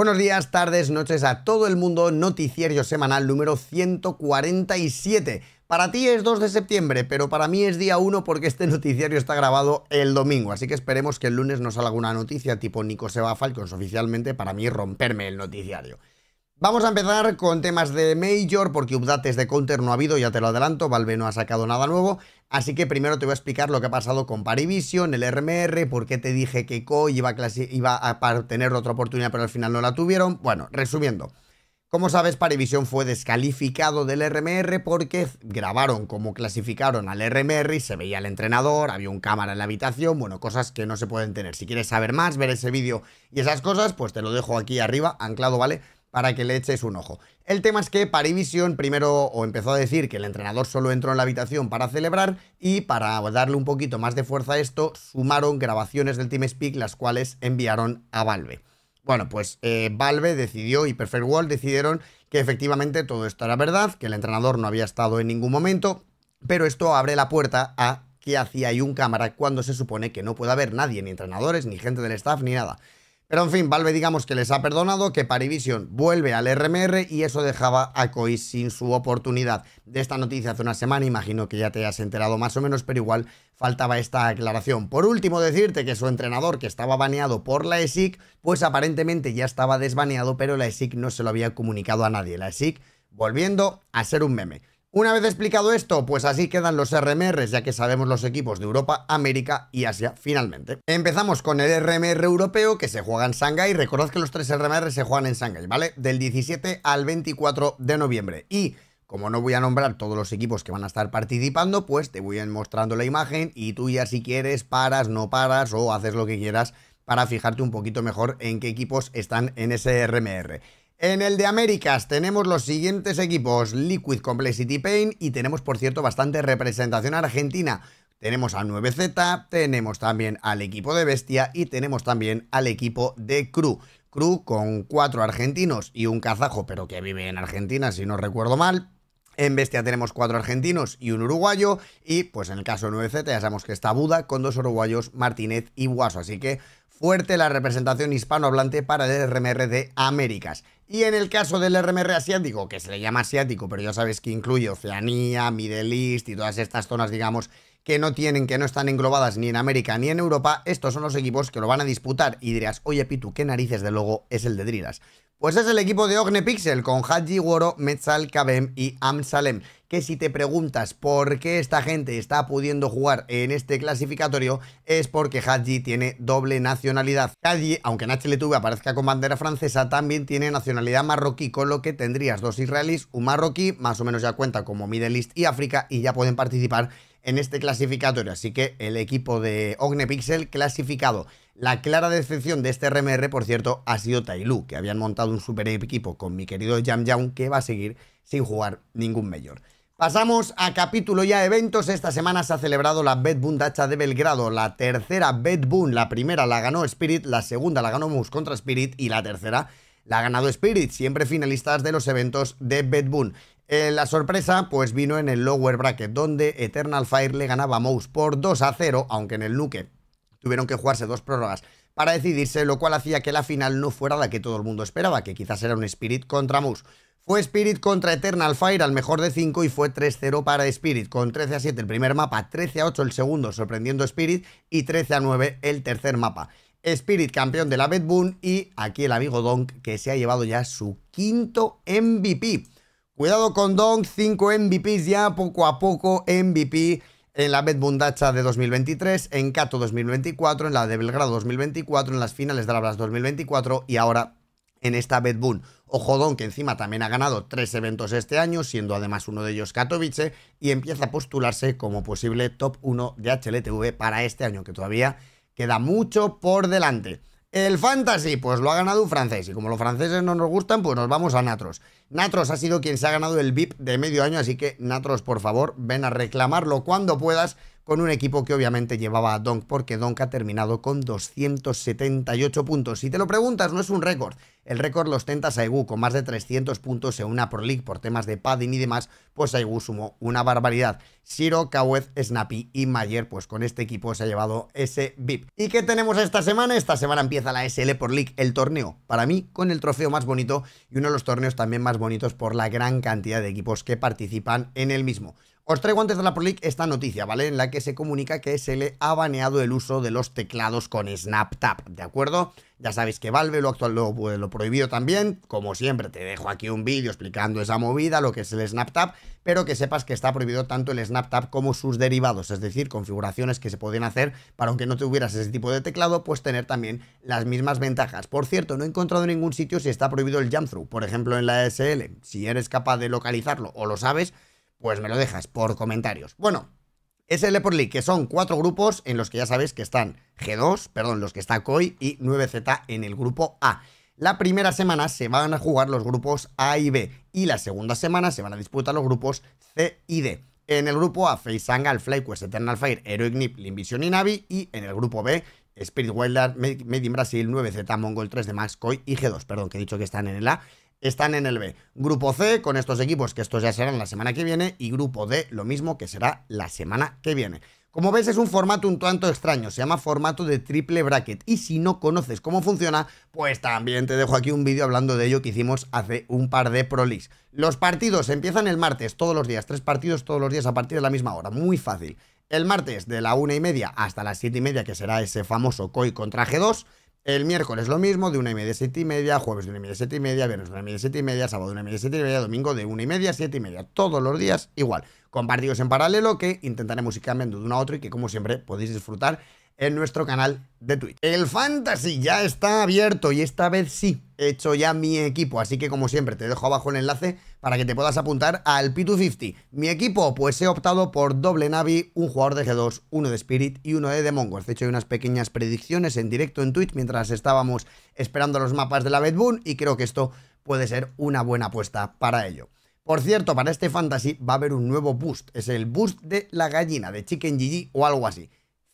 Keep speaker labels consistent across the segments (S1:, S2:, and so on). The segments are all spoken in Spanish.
S1: Buenos días, tardes, noches a todo el mundo. Noticiario semanal número 147. Para ti es 2 de septiembre, pero para mí es día 1 porque este noticiario está grabado el domingo, así que esperemos que el lunes nos salga una noticia tipo Nico Seba Falcons oficialmente para mí romperme el noticiario. Vamos a empezar con temas de Major, porque updates de Counter no ha habido, ya te lo adelanto, Valve no ha sacado nada nuevo, así que primero te voy a explicar lo que ha pasado con Parivision, el RMR, por qué te dije que Ko iba a, tener otra oportunidad pero al final no la tuvieron. Bueno, resumiendo, como sabes Parivision fue descalificado del RMR porque grabaron como clasificaron al RMR y se veía el entrenador, había un cámara en la habitación, bueno, cosas que no se pueden tener. Si quieres saber más, ver ese vídeo y esas cosas, pues te lo dejo aquí arriba, anclado, ¿vale? vale para que le eches un ojo. El tema es que Parivision primero empezó a decir que el entrenador solo entró en la habitación para celebrar y para darle un poquito más de fuerza a esto, sumaron grabaciones del Team Speak, las cuales enviaron a Valve. Bueno, pues eh, Valve decidió y Perfect World decidieron que efectivamente todo esto era verdad, que el entrenador no había estado en ningún momento, pero esto abre la puerta a que hacía ahí un cámara cuando se supone que no puede haber nadie, ni entrenadores, ni gente del staff, ni nada. Pero en fin, Valve digamos que les ha perdonado, que Parivision vuelve al RMR y eso dejaba a COIS sin su oportunidad. De esta noticia hace una semana, imagino que ya te has enterado más o menos, pero igual faltaba esta aclaración. Por último, decirte que su entrenador, que estaba baneado por la ESIC, pues aparentemente ya estaba desbaneado, pero la ESIC no se lo había comunicado a nadie. La ESIC volviendo a ser un meme. Una vez explicado esto, pues así quedan los RMRs, ya que sabemos los equipos de Europa, América y Asia finalmente. Empezamos con el RMR europeo que se juega en Shanghai. Recordad que los tres RMR se juegan en Shanghai, ¿vale? Del 17 al 24 de noviembre. Y como no voy a nombrar todos los equipos que van a estar participando, pues te voy a mostrando la imagen y tú ya si quieres paras, no paras o haces lo que quieras para fijarte un poquito mejor en qué equipos están en ese RMR. En el de Américas tenemos los siguientes equipos, Liquid Complexity Pain y tenemos por cierto bastante representación argentina. Tenemos a 9Z, tenemos también al equipo de Bestia y tenemos también al equipo de Crew. Crew con cuatro argentinos y un kazajo, pero que vive en Argentina si no recuerdo mal. En Bestia tenemos cuatro argentinos y un uruguayo. Y pues en el caso de 9Z ya sabemos que está Buda con dos uruguayos, Martínez y Guaso. Así que fuerte la representación hispanohablante para el RMR de Américas. Y en el caso del RMR asiático, que se le llama asiático, pero ya sabes que incluye Oceanía, Middle East y todas estas zonas, digamos, que no tienen, que no están englobadas ni en América ni en Europa, estos son los equipos que lo van a disputar. Y dirás, oye Pitu, ¿qué narices de logo es el de Drilas? Pues es el equipo de Ogne Pixel con Haji Woro, Metzal Kabem y Amsalem. Que si te preguntas por qué esta gente está pudiendo jugar en este clasificatorio, es porque Haji tiene doble nacionalidad. Haji, aunque en HLTV aparezca con bandera francesa, también tiene nacionalidad marroquí, con lo que tendrías dos israelíes, un marroquí, más o menos ya cuenta como Middle East y África, y ya pueden participar en este clasificatorio. Así que el equipo de Ogne Pixel clasificado. La clara decepción de este RMR, por cierto, ha sido Tailu, que habían montado un super equipo con mi querido Jam Jam, que va a seguir sin jugar ningún mayor. Pasamos a capítulo a eventos. Esta semana se ha celebrado la Dacha de Belgrado. La tercera Boom, la primera la ganó Spirit, la segunda la ganó Moose contra Spirit y la tercera la ha ganado Spirit, siempre finalistas de los eventos de Bed Eh, la sorpresa pues vino en el lower bracket, donde Eternal Fire le ganaba a por 2 a 0, aunque en el nuke tuvieron que jugarse dos prórrogas para decidirse, lo cual hacía que la final no fuera la que todo el mundo esperaba, que quizás era un Spirit contra Moose. Fue Spirit contra Eternal Fire al mejor de 5 y fue 3-0 para Spirit, con 13 a 7 el primer mapa, 13 a 8 el segundo, sorprendiendo Spirit, y 13 a 9 el tercer mapa. Spirit campeón de la Bed Boon y aquí el amigo Donk que se ha llevado ya su quinto MVP. Cuidado con Donk, 5 MVPs ya, poco a poco MVP en la Bet de 2023, en Cato 2024, en la de Belgrado 2024, en las finales de la Blas 2024 y ahora en esta Betbun. Ojodón, que encima también ha ganado tres eventos este año, siendo además uno de ellos Katowice, y empieza a postularse como posible top 1 de HLTV para este año, que todavía queda mucho por delante. El fantasy, pues lo ha ganado un francés. Y como los franceses no nos gustan, pues nos vamos a Natros. Natros ha sido quien se ha ganado el VIP de medio año, así que Natros, por favor, ven a reclamarlo cuando puedas, con un equipo que obviamente llevaba a Donk, porque Donk ha terminado con 278 puntos. Si te lo preguntas, no es un récord. El récord lo ostenta Saegu, con más de 300 puntos en una por League por temas de padding y demás, pues Saegu sumó una barbaridad. Shiro, Kawez, Snappy y Mayer, pues con este equipo se ha llevado ese VIP. ¿Y qué tenemos esta semana? Esta semana empieza la SL por League, el torneo, para mí, con el trofeo más bonito y uno de los torneos también más bonitos por la gran cantidad de equipos que participan en el mismo. Os traigo antes de la Pro esta noticia, ¿vale? En la que se comunica que se le ha baneado el uso de los teclados con SnapTap, ¿de acuerdo? Ya sabéis que Valve lo, actual, lo, pues, lo prohibió también, como siempre te dejo aquí un vídeo explicando esa movida, lo que es el SnapTap, pero que sepas que está prohibido tanto el SnapTap como sus derivados, es decir, configuraciones que se pueden hacer para aunque no tuvieras ese tipo de teclado, pues tener también las mismas ventajas. Por cierto, no he encontrado en ningún sitio si está prohibido el jump through, por ejemplo en la SL, si eres capaz de localizarlo o lo sabes, pues me lo dejas por comentarios. Bueno, ese el League, que son cuatro grupos en los que ya sabéis que están G2, perdón, los que está COI y 9Z en el grupo A. La primera semana se van a jugar los grupos A y B y la segunda semana se van a disputar los grupos C y D. En el grupo A, Facehang, FlyQuest, Eternal Fire, Heroic Nip, Linvision y Navi. Y en el grupo B, Spirit Wilder, Made in Brasil, 9Z, Mongol 3 de Max, Koi y G2. Perdón, que he dicho que están en el A están en el B. Grupo C con estos equipos, que estos ya serán la semana que viene, y grupo D lo mismo que será la semana que viene. Como ves es un formato un tanto extraño, se llama formato de triple bracket y si no conoces cómo funciona, pues también te dejo aquí un vídeo hablando de ello que hicimos hace un par de prolix Los partidos empiezan el martes, todos los días, tres partidos todos los días a partir de la misma hora, muy fácil. El martes de la una y media hasta las siete y media que será ese famoso COI contra G2, el miércoles lo mismo, de una y media a siete y media, jueves de una y media a siete y media, viernes de una y media a siete y media, sábado de una y media a siete y media, domingo de una y media a siete y media. Todos los días igual, con partidos en paralelo que intentaré musicalmente de uno a otro y que como siempre podéis disfrutar en nuestro canal de Twitch. El Fantasy ya está abierto y esta vez sí, he hecho ya mi equipo, así que como siempre te dejo abajo el enlace para que te puedas apuntar al P250. Mi equipo, pues he optado por doble Navi, un jugador de G2, uno de Spirit y uno de Demongos. He hecho, unas pequeñas predicciones en directo en Twitch mientras estábamos esperando los mapas de la Boon y creo que esto puede ser una buena apuesta para ello. Por cierto, para este fantasy va a haber un nuevo boost, es el boost de la gallina, de Chicken GG o algo así.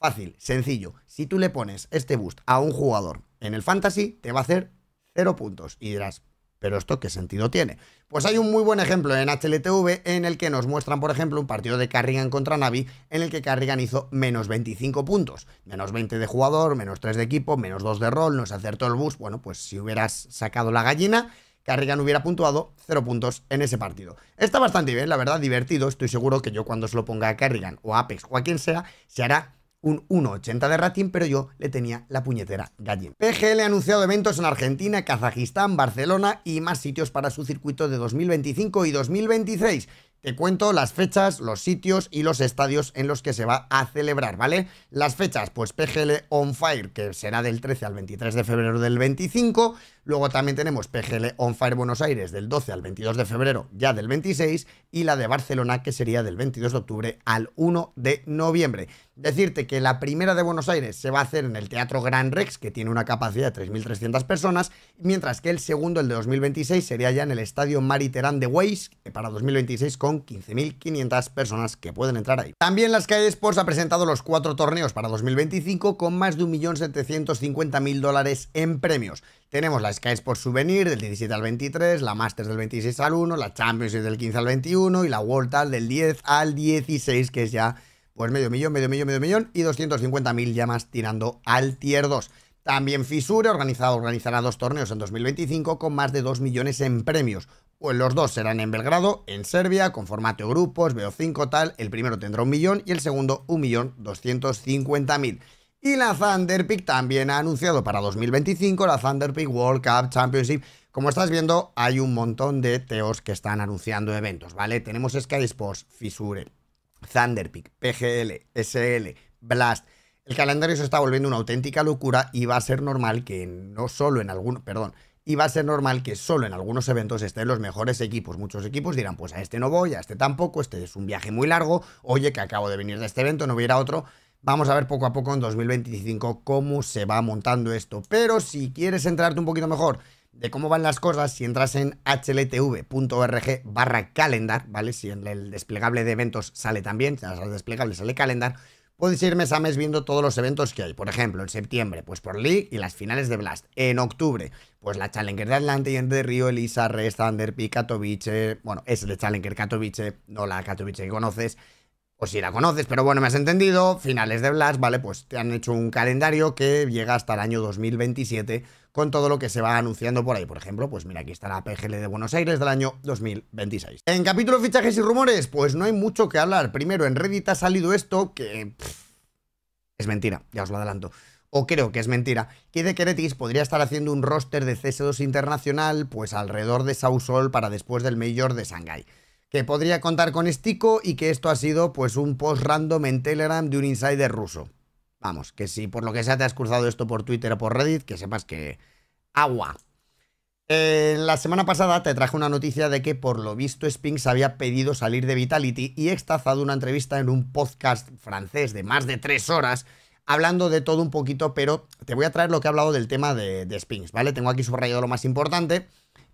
S1: Fácil, sencillo. Si tú le pones este boost a un jugador en el fantasy, te va a hacer 0 puntos. Y dirás, ¿pero esto qué sentido tiene? Pues hay un muy buen ejemplo en HLTV en el que nos muestran, por ejemplo, un partido de Carrigan contra Navi en el que Carrigan hizo menos 25 puntos. Menos 20 de jugador, menos 3 de equipo, menos 2 de rol, nos acertó el boost. Bueno, pues si hubieras sacado la gallina... Carrigan hubiera puntuado 0 puntos en ese partido. Está bastante bien, la verdad, divertido. Estoy seguro que yo cuando se lo ponga a Carrigan o a Apex o a quien sea, se hará un 1,80 de rating, pero yo le tenía la puñetera gallina. PGL ha anunciado eventos en Argentina, Kazajistán, Barcelona y más sitios para su circuito de 2025 y 2026. Te cuento las fechas, los sitios y los estadios en los que se va a celebrar, ¿vale? Las fechas, pues PGL On Fire, que será del 13 al 23 de febrero del 25. Luego también tenemos PGL On Fire Buenos Aires, del 12 al 22 de febrero, ya del 26. Y la de Barcelona, que sería del 22 de octubre al 1 de noviembre. Decirte que la primera de Buenos Aires se va a hacer en el Teatro Gran Rex, que tiene una capacidad de 3.300 personas, mientras que el segundo, el de 2026, sería ya en el Estadio Mariterán de que para 2026 con 15.500 personas que pueden entrar ahí. También la Sky Sports ha presentado los cuatro torneos para 2025 con más de 1.750.000 dólares en premios. Tenemos la Sky Sports Souvenir del 17 al 23, la Masters del 26 al 1, la Champions del 15 al 21 y la World Cup del 10 al 16, que es ya pues medio millón, medio millón, medio millón y 250.000 llamas tirando al tier 2. También Fisure organizado, organizará dos torneos en 2025 con más de 2 millones en premios. Pues los dos serán en Belgrado, en Serbia, con formato grupos, veo 5 tal. El primero tendrá un millón y el segundo un millón 250 mil. Y la Thunderpick también ha anunciado para 2025 la Thunder World Cup Championship. Como estás viendo, hay un montón de teos que están anunciando eventos, ¿vale? Tenemos Sky Sports, Fisure, Thunderpick, PGL, SL, Blast. El calendario se está volviendo una auténtica locura y va a ser normal que no solo en algunos, perdón, y va a ser normal que solo en algunos eventos estén los mejores equipos. Muchos equipos dirán, pues a este no voy, a este tampoco, este es un viaje muy largo, oye que acabo de venir de este evento, no voy a ir a otro. Vamos a ver poco a poco en 2025 cómo se va montando esto. Pero si quieres entrarte un poquito mejor de cómo van las cosas, si entras en hltv.org barra calendar, ¿vale? Si en el desplegable de eventos sale también, si el desplegable sale calendar, puedes ir mes a mes viendo todos los eventos que hay. Por ejemplo, en septiembre, pues por League y las finales de Blast. En octubre, pues la Challenger de Atlante de Río, Elisa, Restander, Underpi, bueno, es de Challenger Katowice, no la Katowice que conoces o pues si la conoces, pero bueno, me has entendido, finales de Blast, ¿vale? Pues te han hecho un calendario que llega hasta el año 2027 con todo lo que se va anunciando por ahí. Por ejemplo, pues mira, aquí está la PGL de Buenos Aires del año 2026. En capítulo fichajes y rumores, pues no hay mucho que hablar. Primero, en Reddit ha salido esto que... es mentira, ya os lo adelanto o creo que es mentira, que de Queretis podría estar haciendo un roster de CS2 internacional pues alrededor de Sausol para después del Major de Shanghai que podría contar con Stico y que esto ha sido pues un post random en Telegram de un insider ruso. Vamos, que si por lo que sea te has cruzado esto por Twitter o por Reddit, que sepas que agua. Eh, la semana pasada te traje una noticia de que por lo visto Spinks había pedido salir de Vitality y extazado una entrevista en un podcast francés de más de tres horas hablando de todo un poquito, pero te voy a traer lo que ha hablado del tema de, de Spinks, ¿vale? Tengo aquí subrayado lo más importante.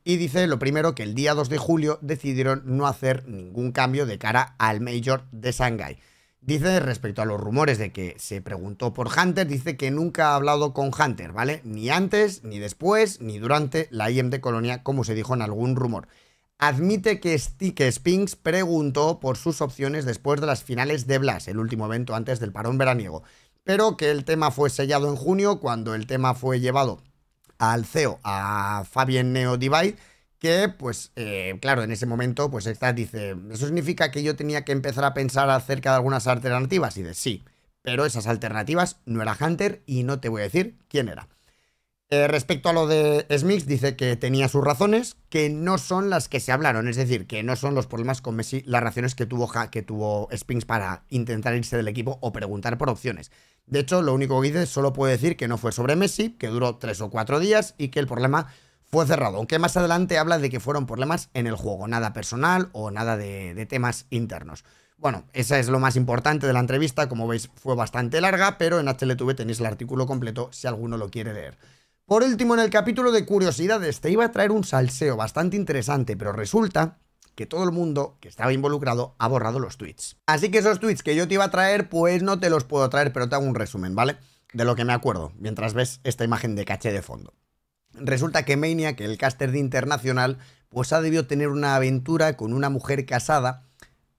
S1: Y dice lo primero que el día 2 de julio decidieron no hacer ningún cambio de cara al Major de Shanghai. Dice respecto a los rumores de que se preguntó por Hunter, dice que nunca ha hablado con Hunter, ¿vale? Ni antes, ni después, ni durante la IM de Colonia, como se dijo en algún rumor. Admite que, Stick Spinks preguntó por sus opciones después de las finales de Blas, el último evento antes del parón veraniego, pero que el tema fue sellado en junio cuando el tema fue llevado al CEO, a Fabien Divide, que pues eh, claro, en ese momento pues está, dice, eso significa que yo tenía que empezar a pensar acerca de algunas alternativas y de sí, pero esas alternativas no era Hunter y no te voy a decir quién era. Eh, respecto a lo de Smith dice que tenía sus razones, que no son las que se hablaron, es decir, que no son los problemas con Messi, las razones que tuvo, que tuvo Spinks para intentar irse del equipo o preguntar por opciones, de hecho, lo único que dice solo puede decir que no fue sobre Messi, que duró tres o cuatro días y que el problema fue cerrado. Aunque más adelante habla de que fueron problemas en el juego, nada personal o nada de, temas internos. Bueno, esa es lo más importante de la entrevista, como veis fue bastante larga, pero en HLTV tenéis el artículo completo si alguno lo quiere leer. Por último, en el capítulo de curiosidades, te iba a traer un salseo bastante interesante, pero resulta que todo el mundo que estaba involucrado ha borrado los tweets. Así que esos tweets que yo te iba a traer, pues no te los puedo traer, pero te hago un resumen, ¿vale? De lo que me acuerdo, mientras ves esta imagen de caché de fondo. Resulta que que el caster de Internacional, pues ha debido tener una aventura con una mujer casada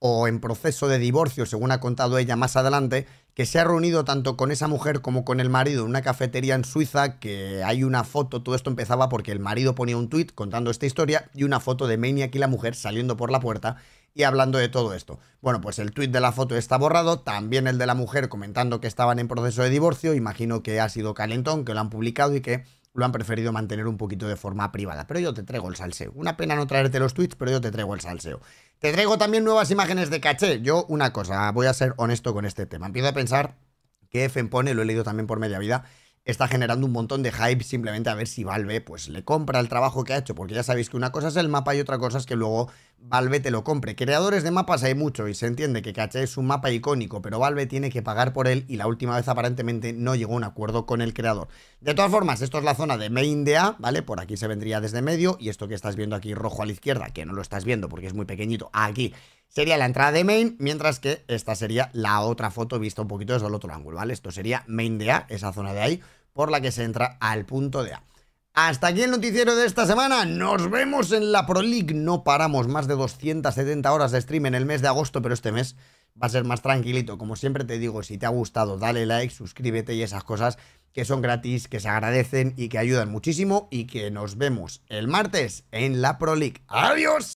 S1: o en proceso de divorcio, según ha contado ella más adelante, que se ha reunido tanto con esa mujer como con el marido en una cafetería en Suiza, que hay una foto, todo esto empezaba porque el marido ponía un tuit contando esta historia y una foto de Maniac y la mujer saliendo por la puerta y hablando de todo esto. Bueno, pues el tuit de la foto está borrado, también el de la mujer comentando que estaban en proceso de divorcio, imagino que ha sido calentón, que lo han publicado y que lo han preferido mantener un poquito de forma privada. Pero yo te traigo el salseo. Una pena no traerte los tweets, pero yo te traigo el salseo. Te traigo también nuevas imágenes de caché. Yo, una cosa, voy a ser honesto con este tema. Empiezo a pensar que Fempone, lo he leído también por media vida, está generando un montón de hype simplemente a ver si Valve pues le compra el trabajo que ha hecho, porque ya sabéis que una cosa es el mapa y otra cosa es que luego Valve te lo compre. Creadores de mapas hay mucho y se entiende que Caché es un mapa icónico, pero Valve tiene que pagar por él y la última vez aparentemente no llegó a un acuerdo con el creador. De todas formas, esto es la zona de main A, ¿vale? Por aquí se vendría desde medio y esto que estás viendo aquí rojo a la izquierda, que no lo estás viendo porque es muy pequeñito, aquí sería la entrada de main, mientras que esta sería la otra foto vista un poquito desde el otro ángulo, ¿vale? Esto sería main de A, esa zona de ahí, por la que se entra al punto de A. Hasta aquí el noticiero de esta semana. Nos vemos en la Pro League. No paramos más de 270 horas de stream en el mes de agosto, pero este mes va a ser más tranquilito. Como siempre te digo, si te ha gustado, dale like, suscríbete y esas cosas que son gratis, que se agradecen y que ayudan muchísimo. Y que nos vemos el martes en la Pro League. ¡Adiós!